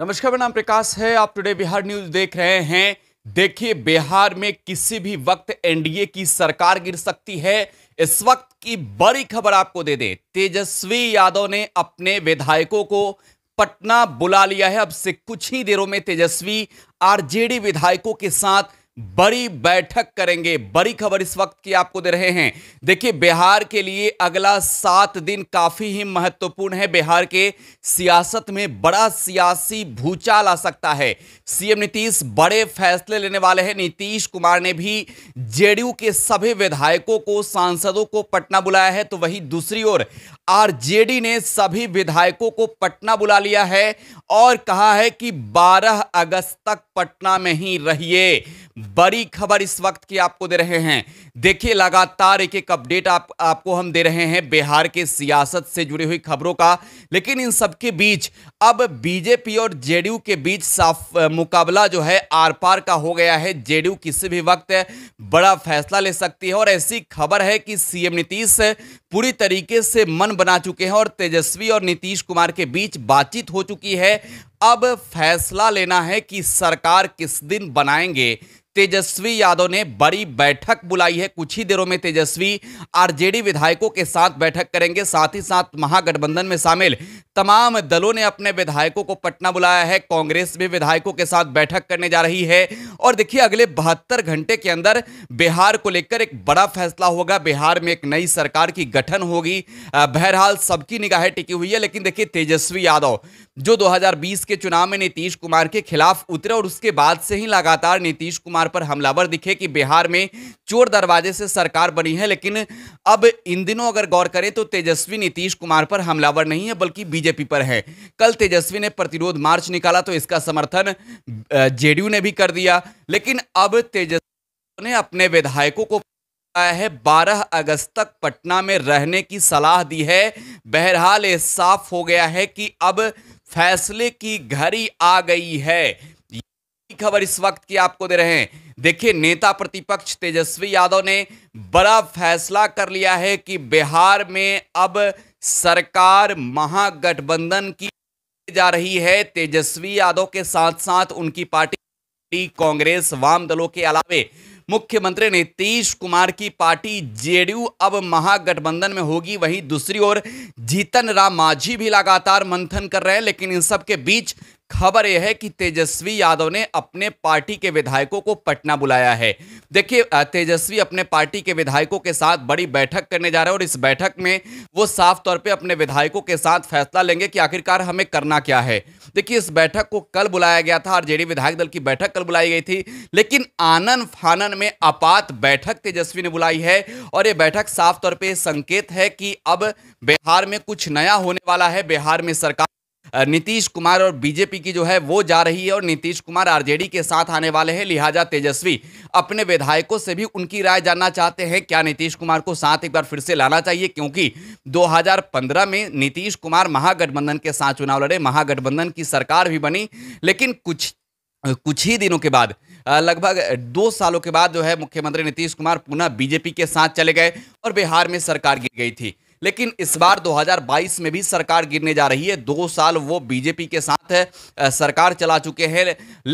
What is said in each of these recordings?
नमस्कार मेरा नाम प्रकाश है आप टुडे बिहार न्यूज देख रहे हैं देखिए बिहार में किसी भी वक्त एनडीए की सरकार गिर सकती है इस वक्त की बड़ी खबर आपको दे दें तेजस्वी यादव ने अपने विधायकों को पटना बुला लिया है अब से कुछ ही देरों में तेजस्वी आरजेडी विधायकों के साथ बड़ी बैठक करेंगे बड़ी खबर इस वक्त की आपको दे रहे हैं देखिए बिहार के लिए अगला सात दिन काफी ही महत्वपूर्ण है बिहार के सियासत में बड़ा सियासी भूचाल आ सकता है सीएम नीतीश बड़े फैसले लेने वाले हैं नीतीश कुमार ने भी जेडीयू के सभी विधायकों को सांसदों को पटना बुलाया है तो वहीं दूसरी ओर आरजेडी ने सभी विधायकों को पटना बुला लिया है और कहा है कि बारह अगस्त तक पटना में ही रहिए बड़ी खबर इस वक्त की आपको दे रहे हैं देखिए लगातार एक एक अपडेट आप आपको हम दे रहे हैं बिहार के सियासत से जुड़ी हुई खबरों का लेकिन इन सबके बीच अब बीजेपी और जेडीयू के बीच साफ मुकाबला जो है आर पार का हो गया है जेडीयू किसी भी वक्त बड़ा फैसला ले सकती है और ऐसी खबर है कि सीएम नीतीश पूरी तरीके से मन बना चुके हैं और तेजस्वी और नीतीश कुमार के बीच बातचीत हो चुकी है अब फैसला लेना है कि सरकार किस दिन बनाएंगे तेजस्वी यादव ने बड़ी बैठक बुलाई है कुछ ही देरों में तेजस्वी आरजेडी विधायकों के साथ बैठक करेंगे साथ ही साथ महागठबंधन में शामिल तमाम दलों ने अपने विधायकों को पटना बुलाया है कांग्रेस भी विधायकों के साथ बैठक करने जा रही है और देखिए अगले बहत्तर घंटे के अंदर बिहार को लेकर एक बड़ा फैसला होगा बिहार में एक नई सरकार की गठन होगी बहरहाल सबकी निगाहें टिकी हुई है लेकिन देखिए तेजस्वी यादव जो दो के चुनाव में नीतीश कुमार के खिलाफ उतरे और उसके बाद से ही लगातार नीतीश कुमार बिहार पर हमलावर दिखे कि बिहार में चोर दरवाजे से सरकार बनी है लेकिन अब इन दिनों अगर गौर करें तो तेजस्वी नीतीश कुमार पर हमलावर नहीं है बल्कि बीजेपी पर है कल तेजस्वी ने प्रतिरोध मार्च निकाला तो इसका समर्थन जेडीयू ने भी कर दिया लेकिन अब तेजस्वी ने अपने विधायकों को है 12 अगस्त तक पटना में रहने की सलाह दी है बहरहाल ये साफ हो गया है कि अब फैसले की घड़ी आ गई है खबर इस वक्त की आपको दे रहे हैं देखिए नेता प्रतिपक्ष तेजस्वी यादव ने बड़ा फैसला कर लिया है कि बिहार में अब सरकार महागठबंधन की जा रही है तेजस्वी यादव के साथ साथ उनकी पार्टी कांग्रेस वाम दलों के अलावे मुख्यमंत्री नीतीश कुमार की पार्टी जेडीयू अब महागठबंधन में होगी वहीं दूसरी ओर जीतन राम मांझी भी लगातार मंथन कर रहे हैं लेकिन इन सब के बीच खबर यह है कि तेजस्वी यादव ने अपने पार्टी के विधायकों को पटना बुलाया है देखिए तेजस्वी अपने पार्टी के विधायकों के साथ बड़ी बैठक करने जा रहे हैं और इस बैठक में वो साफ तौर पे अपने विधायकों के साथ फैसला लेंगे कि आखिरकार हमें करना क्या है देखिए इस बैठक को कल बुलाया गया था आरजेडी विधायक दल की बैठक कल बुलाई गई थी लेकिन आनन फानन में आपात बैठक तेजस्वी ने बुलाई है और ये बैठक साफ तौर पर संकेत है कि अब बिहार में कुछ नया होने वाला है बिहार में सरकार नीतीश कुमार और बीजेपी की जो है वो जा रही है और नीतीश कुमार आरजेडी के साथ आने वाले हैं लिहाजा तेजस्वी अपने विधायकों से भी उनकी राय जानना चाहते हैं क्या नीतीश कुमार को साथ एक बार फिर से लाना चाहिए क्योंकि 2015 में नीतीश कुमार महागठबंधन के साथ चुनाव लड़े महागठबंधन की सरकार भी बनी लेकिन कुछ कुछ ही दिनों के बाद लगभग दो सालों के बाद जो है मुख्यमंत्री नीतीश कुमार पुनः बीजेपी के साथ चले गए और बिहार में सरकार गिर गई थी लेकिन इस बार 2022 में भी सरकार गिरने जा रही है दो साल वो बीजेपी के साथ है सरकार चला चुके हैं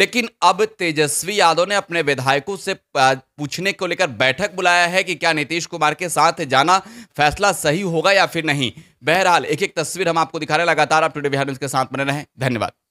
लेकिन अब तेजस्वी यादव ने अपने विधायकों से पूछने को लेकर बैठक बुलाया है कि क्या नीतीश कुमार के साथ जाना फैसला सही होगा या फिर नहीं बहरहाल एक एक तस्वीर हम आपको दिखा रहे हैं लगातार आप टूडे बिहार न्यूज के साथ बने रहें धन्यवाद